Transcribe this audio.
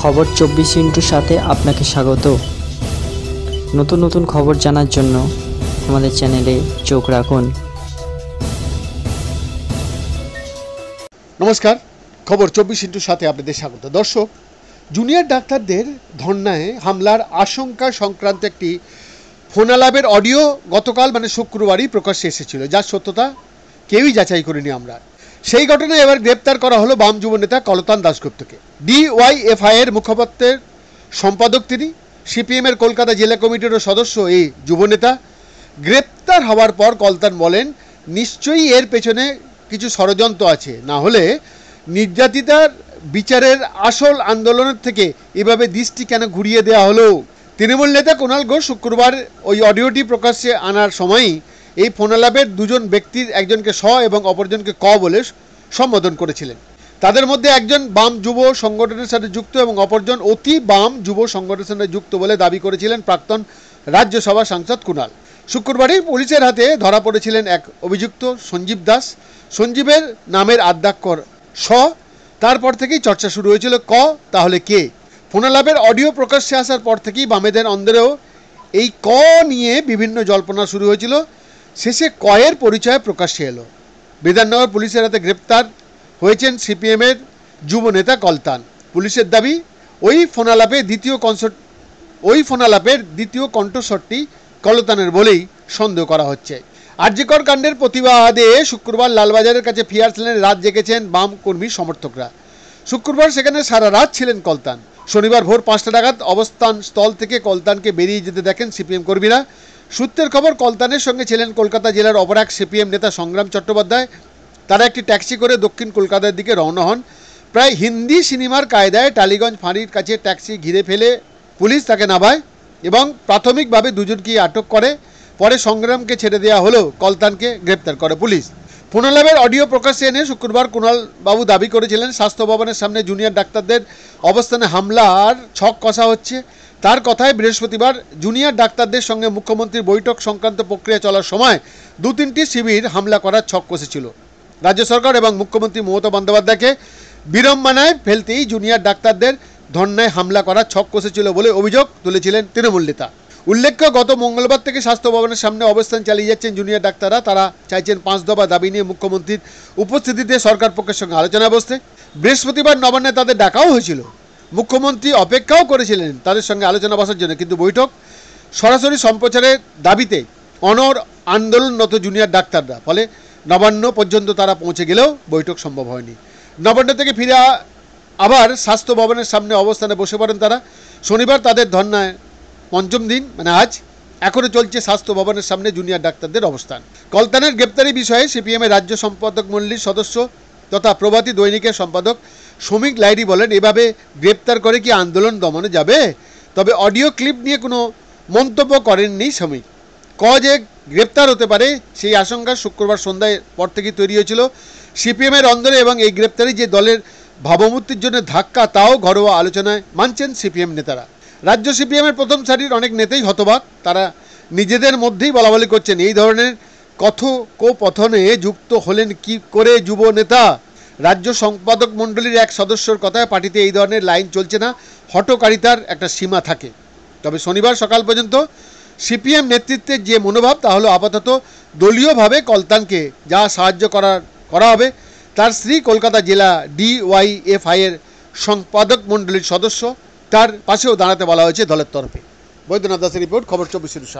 খবর চব্বিশ ইন্টুর সাথে আপনাকে স্বাগত নতুন নতুন খবর জানার জন্য আমাদের চ্যানেলে চোখ রাখুন নমস্কার খবর চব্বিশ ইন্টুর সাথে আপনাদের স্বাগত দর্শক জুনিয়র ডাক্তারদের ধর্নায় হামলার আশঙ্কা সংক্রান্ত একটি ফোনালাভের অডিও গতকাল মানে শুক্রবারই প্রকাশ্যে এসেছিল যার সত্যতা কেউই যাচাই করিনি আমরা সেই ঘটনায় এবার গ্রেপ্তার করা হলো বাম যুব নেতা কলতান দাসগুপ্তকে ডিওয়াইএফআই এর মুখপাত্রের সম্পাদক তিনি সিপিএমের কলকাতা জেলা কমিটিরও সদস্য এই যুবনেতা গ্রেপ্তার হওয়ার পর কলতান বলেন নিশ্চয়ই এর পেছনে কিছু ষড়যন্ত্র আছে না হলে নির্যাতিতার বিচারের আসল আন্দোলনের থেকে এভাবে দৃষ্টি কেন ঘুরিয়ে দেওয়া হলো তৃণমূল নেতা কুণাল ঘোষ শুক্রবার ওই অডিওটি প্রকাশ্যে আনার সময়ই এই ফোনালাপের দুজন ব্যক্তির একজনকে স এবং অপরজনকে ক বলে সম্বোধন করেছিলেন তাদের মধ্যে একজন বাম যুব সংগঠনের সাথে যুক্ত এবং অপরজন অতি বাম যুব সংগঠনের সাথে যুক্ত বলে দাবি করেছিলেন প্রাক্তন রাজ্যসভা সাংসদ কুণাল শুক্রবারই পুলিশের হাতে ধরা পড়েছিলেন এক অভিযুক্ত সঞ্জীব দাস সঞ্জীবের নামের আদ্যাক্ষর স তারপর থেকেই চর্চা শুরু হয়েছিল ক তাহলে কে ফোনালাভের অডিও প্রকাশ্যে আসার পর থেকেই বামেদের অন্দরেও এই ক নিয়ে বিভিন্ন জল্পনা শুরু হয়েছিল শেষে কয়ের পরিচয় প্রকাশ্যে এলো বিধাননগর পুলিশের হাতে গ্রেপ্তার হয়েছেন সিপিএমের যুব নেতা কলতান পুলিশের দাবি ওই ফোনালাপে দ্বিতীয় কনসার্ট ওই ফোনালাপের দ্বিতীয় কণ্ঠস্বরটি কলতানের বলেই সন্দেহ করা হচ্ছে আর্যিকর কাণ্ডের প্রতিবাদে শুক্রবার লালবাজারের কাছে ফিয়ার ছিলেন রাত জেগেছেন বাম কর্মী সমর্থকরা শুক্রবার সেখানে সারা রাত ছিলেন কলতান শনিবার ভোর পাঁচটা নাগাদ অবস্থান স্থল থেকে কলতানকে বেরিয়ে যেতে দেখেন সিপিএম কর্মীরা সূত্রের খবর কলতানের সঙ্গে ছিলেন কলকাতা জেলার অপর এক সিপিএম নেতা সংগ্রাম চট্টোপাধ্যায় তারা একটি ট্যাক্সি করে দক্ষিণ কলকাতার দিকে রওনা হন প্রায় হিন্দি সিনেমার কায়দায় টালিগঞ্জ ফাঁড়ির কাছে ট্যাক্সি ঘিরে ফেলে পুলিশ তাকে নামায় এবং প্রাথমিকভাবে দুজনকে আটক করে পরে সংগ্রামকে ছেড়ে দেওয়া হলেও কলতানকে গ্রেপ্তার করে পুলিশ পুনলাভের অডিও প্রকাশ্যে এনে শুক্রবার কুণাল বাবু দাবি করেছিলেন স্বাস্থ্য ভবনের সামনে জুনিয়র ডাক্তারদের অবস্থানে হামলা আর ছক কষা হচ্ছে তার কথায় বৃহস্পতিবার জুনিয়র ডাক্তারদের সঙ্গে মুখ্যমন্ত্রীর বৈঠক সংক্রান্ত প্রক্রিয়া চলার সময় দু তিনটি শিবির হামলা করার ছক কষেছিল রাজ্য সরকার এবং মুখ্যমন্ত্রী মমতা বন্দ্যোপাধ্যায়কে বিড়ম্বনায় ফেলতেই জুনিয়র ডাক্তারদের ধর্নায় হামলা করার ছক কষেছিল বলে অভিযোগ তুলেছিলেন তৃণমূল নেতা উল্লেখ্য গত মঙ্গলবার থেকে স্বাস্থ্য ভবনের সামনে অবস্থান চালিয়ে যাচ্ছেন জুনিয়র ডাক্তাররা তারা চাইছেন পাঁচ দফা দাবি নিয়ে মুখ্যমন্ত্রীর উপস্থিতিতে সরকার পক্ষের সঙ্গে আলোচনা বসতে বৃহস্পতিবার নবান্নে তাদের ডাকাও হয়েছিল মুখ্যমন্ত্রী অপেক্ষাও করেছিলেন তাদের সঙ্গে আলোচনা বসার জন্য কিন্তু বৈঠক সরাসরি সম্প্রচারের দাবিতে অনর আন্দোলনরত জুনিয়র ডাক্তাররা ফলে নবান্ন পর্যন্ত তারা পৌঁছে গেলেও বৈঠক সম্ভব হয়নি নবান্ন থেকে ফিরে আবার স্বাস্থ্য ভবনের সামনে অবস্থানে বসে পড়েন তারা শনিবার তাদের ধর্নায় পঞ্চম দিন মানে আজ এখনও চলছে স্বাস্থ্য ভবনের সামনে জুনিয়র ডাক্তারদের অবস্থান কলতানের গ্রেপ্তারি বিষয়ে সিপিএমের রাজ্য সম্পাদক মল্লির সদস্য তথা প্রভাতী দৈনিকের সম্পাদক শ্রমিক লাইরি বলেন এভাবে গ্রেপ্তার করে কি আন্দোলন দমনে যাবে তবে অডিও ক্লিপ নিয়ে কোনো মন্তব্য করেননি শ্রমিক যে গ্রেপ্তার হতে পারে সেই আশঙ্কা শুক্রবার সন্ধ্যায় পর থেকে তৈরি হয়েছিল সিপিএমের অন্দরে এবং এই গ্রেপ্তারি যে দলের ভাবমূর্তির জন্য ধাক্কা তাও ঘরোয়া আলোচনায় মানছেন সিপিএম নেতারা রাজ্য সিপিএমের প্রথম সারির অনেক নেতাই হতবাক তারা নিজেদের মধ্যেই বলাবলি করছেন এই ধরনের কথোপকথনে যুক্ত হলেন কি করে যুব নেতা রাজ্য সম্পাদক মণ্ডলীর এক সদস্যর কথায় পার্টিতে এই ধরনের লাইন চলছে না হটকারিতার একটা সীমা থাকে তবে শনিবার সকাল পর্যন্ত সিপিএম নেতৃত্বের যে মনোভাব তা হলো আপাতত দলীয়ভাবে কলতানকে যা সাহায্য করার করা হবে তার স্ত্রী কলকাতা জেলা ডিওয়াইএফআইয়ের সম্পাদক মণ্ডলীর সদস্য তার পাশেও দাঁড়াতে বলা হয়েছে দলের তরফে বৈদ্যনাথ দাসের রিপোর্ট খবর চব্বিশ